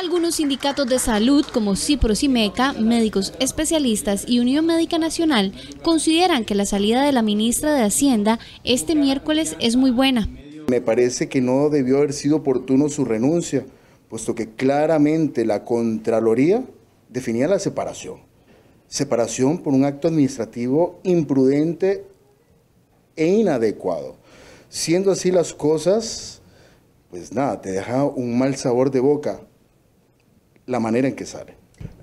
Algunos sindicatos de salud como Cipro, Meca, médicos especialistas y Unión Médica Nacional consideran que la salida de la ministra de Hacienda este miércoles es muy buena. Me parece que no debió haber sido oportuno su renuncia, puesto que claramente la Contraloría definía la separación. Separación por un acto administrativo imprudente e inadecuado. Siendo así las cosas, pues nada, te deja un mal sabor de boca la manera en que sale.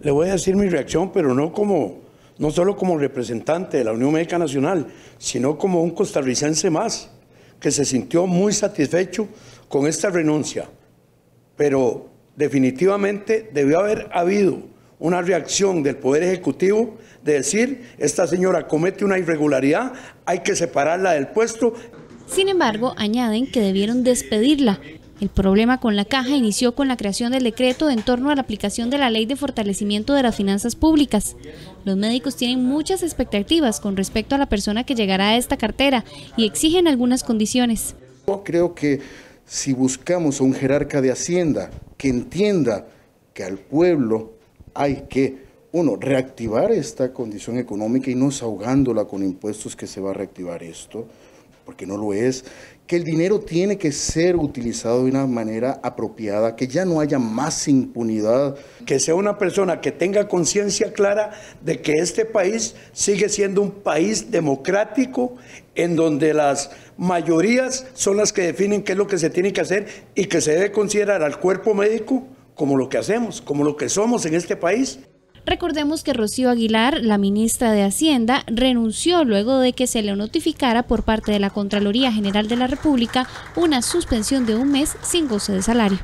Le voy a decir mi reacción, pero no como no solo como representante de la Unión Médica Nacional, sino como un costarricense más, que se sintió muy satisfecho con esta renuncia. Pero definitivamente debió haber habido una reacción del Poder Ejecutivo de decir, esta señora comete una irregularidad, hay que separarla del puesto. Sin embargo, añaden que debieron despedirla, el problema con la caja inició con la creación del decreto en torno a la aplicación de la Ley de Fortalecimiento de las Finanzas Públicas. Los médicos tienen muchas expectativas con respecto a la persona que llegará a esta cartera y exigen algunas condiciones. Yo creo que si buscamos a un jerarca de Hacienda que entienda que al pueblo hay que, uno, reactivar esta condición económica y no ahogándola con impuestos que se va a reactivar esto, porque no lo es, que el dinero tiene que ser utilizado de una manera apropiada, que ya no haya más impunidad. Que sea una persona que tenga conciencia clara de que este país sigue siendo un país democrático en donde las mayorías son las que definen qué es lo que se tiene que hacer y que se debe considerar al cuerpo médico como lo que hacemos, como lo que somos en este país. Recordemos que Rocío Aguilar, la ministra de Hacienda, renunció luego de que se le notificara por parte de la Contraloría General de la República una suspensión de un mes sin goce de salario.